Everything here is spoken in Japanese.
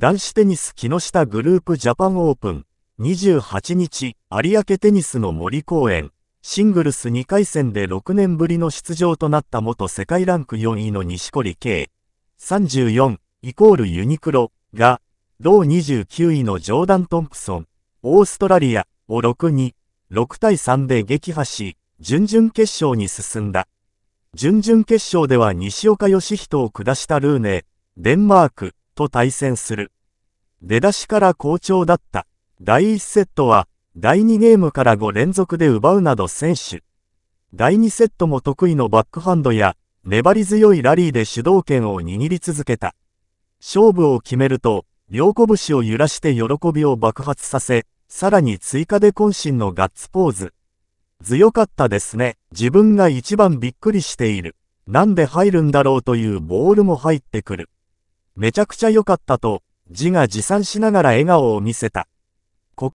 男子テニス木下グループジャパンオープン28日有明テニスの森公園シングルス2回戦で6年ぶりの出場となった元世界ランク4位の錦織圭34イコールユニクロが同29位のジョーダン・トンプソンオーストラリアを6-2 6対3で撃破し準々決勝に進んだ準々決勝では西岡義人を下したルーネデンマークと対戦する。出だしから好調だった。第1セットは、第2ゲームから5連続で奪うなど選手。第2セットも得意のバックハンドや、粘り強いラリーで主導権を握り続けた。勝負を決めると、両拳を揺らして喜びを爆発させ、さらに追加で渾身のガッツポーズ。強かったですね。自分が一番びっくりしている。なんで入るんだろうというボールも入ってくる。めちゃくちゃ良かったと、自画自賛しながら笑顔を見せた。